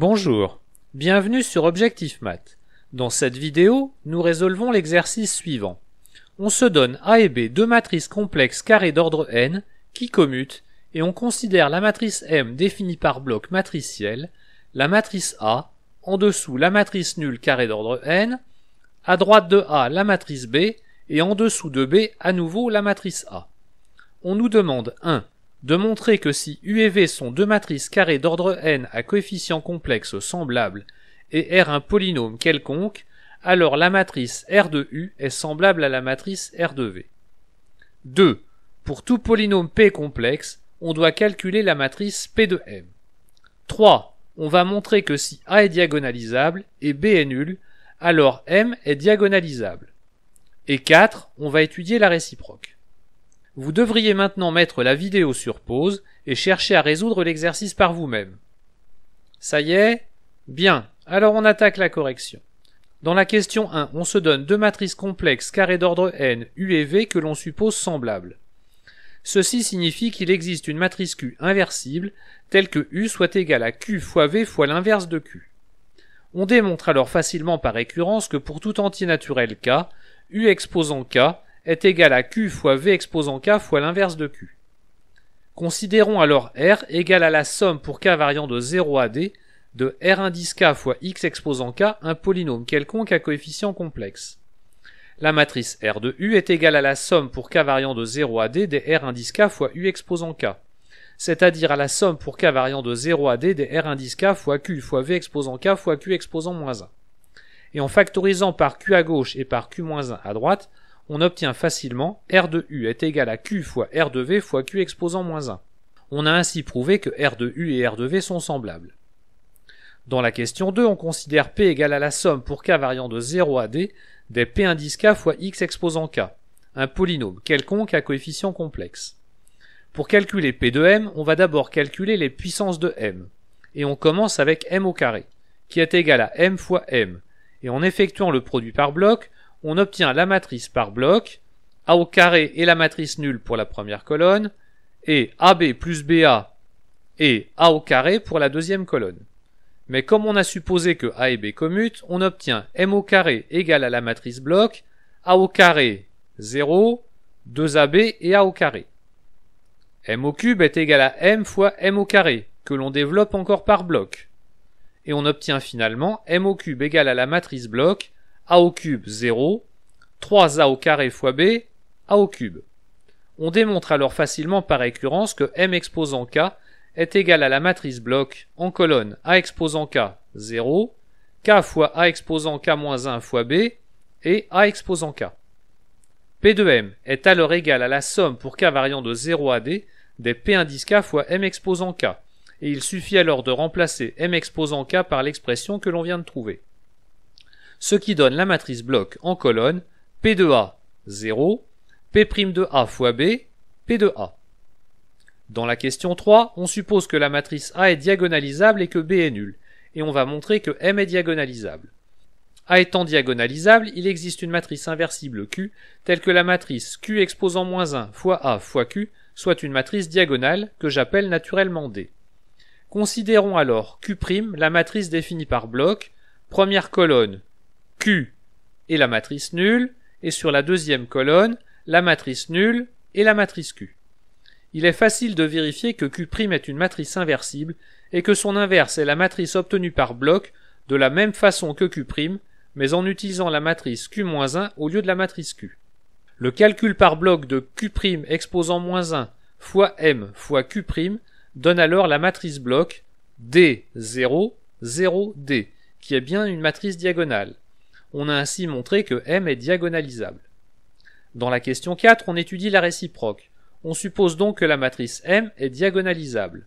Bonjour, bienvenue sur Objectif Math. Dans cette vidéo, nous résolvons l'exercice suivant. On se donne A et B deux matrices complexes carrées d'ordre n qui commutent et on considère la matrice M définie par bloc matriciel, la matrice A, en dessous la matrice nulle carrée d'ordre n, à droite de A la matrice B et en dessous de B à nouveau la matrice A. On nous demande 1 de montrer que si U et V sont deux matrices carrées d'ordre n à coefficients complexes semblables et R un polynôme quelconque, alors la matrice R de U est semblable à la matrice R de V. 2. Pour tout polynôme P complexe, on doit calculer la matrice P de M. 3. On va montrer que si A est diagonalisable et B est nul, alors M est diagonalisable. Et 4. On va étudier la réciproque. Vous devriez maintenant mettre la vidéo sur pause et chercher à résoudre l'exercice par vous-même. Ça y est Bien, alors on attaque la correction. Dans la question 1, on se donne deux matrices complexes carrées d'ordre n, U et V que l'on suppose semblables. Ceci signifie qu'il existe une matrice Q inversible telle que U soit égale à Q fois V fois l'inverse de Q. On démontre alors facilement par récurrence que pour tout entier naturel K, U exposant K est égal à Q fois V exposant K fois l'inverse de Q. Considérons alors R égale à la somme pour K variant de 0 à D de R indice K fois X exposant K, un polynôme quelconque à coefficient complexe. La matrice R de U est égale à la somme pour K variant de 0 à D des R indice K fois U exposant K, c'est-à-dire à la somme pour K variant de 0 à D des R indice K fois Q fois V exposant K fois Q exposant moins 1 et en factorisant par Q à gauche et par Q-1 moins à droite, on obtient facilement R de U est égal à Q fois R de V fois Q exposant moins 1. On a ainsi prouvé que R de U et R de V sont semblables. Dans la question 2, on considère P égale à la somme pour K variant de 0 à D des P indice K fois X exposant K, un polynôme quelconque à coefficient complexe. Pour calculer P de M, on va d'abord calculer les puissances de M, et on commence avec M au carré, qui est égal à M fois M, et en effectuant le produit par bloc, on obtient la matrice par bloc, A au carré et la matrice nulle pour la première colonne, et AB plus BA et A au carré pour la deuxième colonne. Mais comme on a supposé que A et B commutent, on obtient M au carré égale à la matrice bloc, A au carré 0, 2AB et A au carré. M au cube est égal à M fois M au carré, que l'on développe encore par bloc. Et on obtient finalement M au cube égale à la matrice bloc, a au cube 0, 3a au carré fois b, a au cube. On démontre alors facilement par récurrence que m exposant k est égal à la matrice bloc en colonne a exposant k 0, k fois a exposant k moins 1 fois b et a exposant k. P de m est alors égal à la somme pour k variant de 0 à d des p indice k fois m exposant k, et il suffit alors de remplacer m exposant k par l'expression que l'on vient de trouver ce qui donne la matrice bloc en colonne P de A 0, P' de A fois B, P de A. Dans la question 3, on suppose que la matrice A est diagonalisable et que B est nulle, et on va montrer que M est diagonalisable. A étant diagonalisable, il existe une matrice inversible Q, telle que la matrice Q exposant moins 1 fois A fois Q, soit une matrice diagonale que j'appelle naturellement D. Considérons alors Q', la matrice définie par bloc, première colonne Q et la matrice nulle, et sur la deuxième colonne, la matrice nulle et la matrice Q. Il est facile de vérifier que Q' est une matrice inversible et que son inverse est la matrice obtenue par bloc de la même façon que Q', mais en utilisant la matrice Q-1 au lieu de la matrice Q. Le calcul par bloc de Q' exposant moins 1 fois M fois Q' donne alors la matrice bloc D0, 0D, qui est bien une matrice diagonale. On a ainsi montré que M est diagonalisable. Dans la question 4, on étudie la réciproque. On suppose donc que la matrice M est diagonalisable.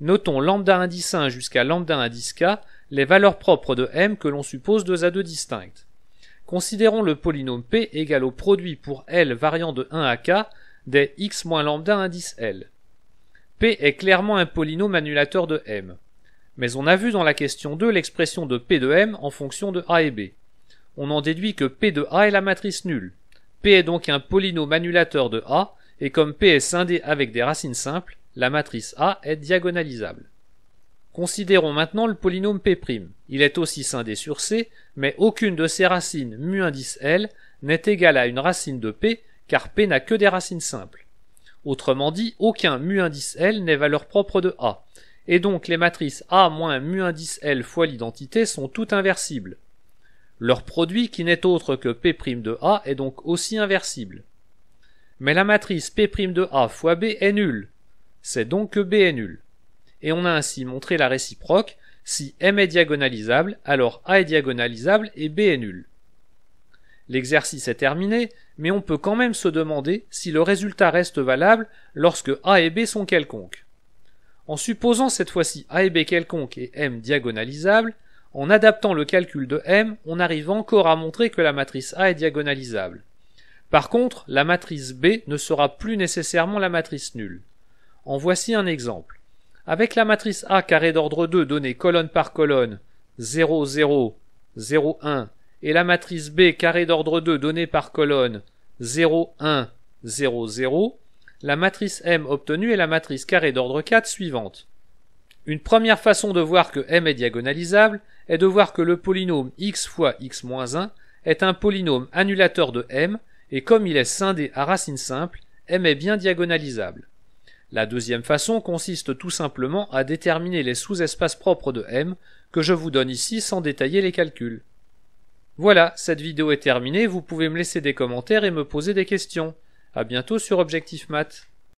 Notons lambda indice 1 jusqu'à lambda indice k les valeurs propres de M que l'on suppose deux à deux distinctes. Considérons le polynôme P égal au produit pour L variant de 1 à k des x moins lambda indice L. P est clairement un polynôme annulateur de M. Mais on a vu dans la question 2 l'expression de P de M en fonction de A et B on en déduit que P de A est la matrice nulle. P est donc un polynôme annulateur de A, et comme P est scindé avec des racines simples, la matrice A est diagonalisable. Considérons maintenant le polynôme P'. Il est aussi scindé sur C, mais aucune de ses racines mu indice L n'est égale à une racine de P, car P n'a que des racines simples. Autrement dit, aucun mu indice L n'est valeur propre de A, et donc les matrices A moins mu indice L fois l'identité sont toutes inversibles. Leur produit, qui n'est autre que P' de A, est donc aussi inversible. Mais la matrice P' de A fois B est nulle. C'est donc que B est nul. Et on a ainsi montré la réciproque, si M est diagonalisable, alors A est diagonalisable et B est nul. L'exercice est terminé, mais on peut quand même se demander si le résultat reste valable lorsque A et B sont quelconques. En supposant cette fois-ci A et B quelconques et M diagonalisable. En adaptant le calcul de M, on arrive encore à montrer que la matrice A est diagonalisable. Par contre, la matrice B ne sera plus nécessairement la matrice nulle. En voici un exemple. Avec la matrice A carré d'ordre 2 donnée colonne par colonne 0, 0, 0, 1 et la matrice B carré d'ordre 2 donnée par colonne 0, 1, 0, 0, la matrice M obtenue est la matrice carré d'ordre 4 suivante. Une première façon de voir que m est diagonalisable est de voir que le polynôme x fois x-1 est un polynôme annulateur de m, et comme il est scindé à racine simple, m est bien diagonalisable. La deuxième façon consiste tout simplement à déterminer les sous-espaces propres de M, que je vous donne ici sans détailler les calculs. Voilà, cette vidéo est terminée, vous pouvez me laisser des commentaires et me poser des questions. À bientôt sur Objectif Math.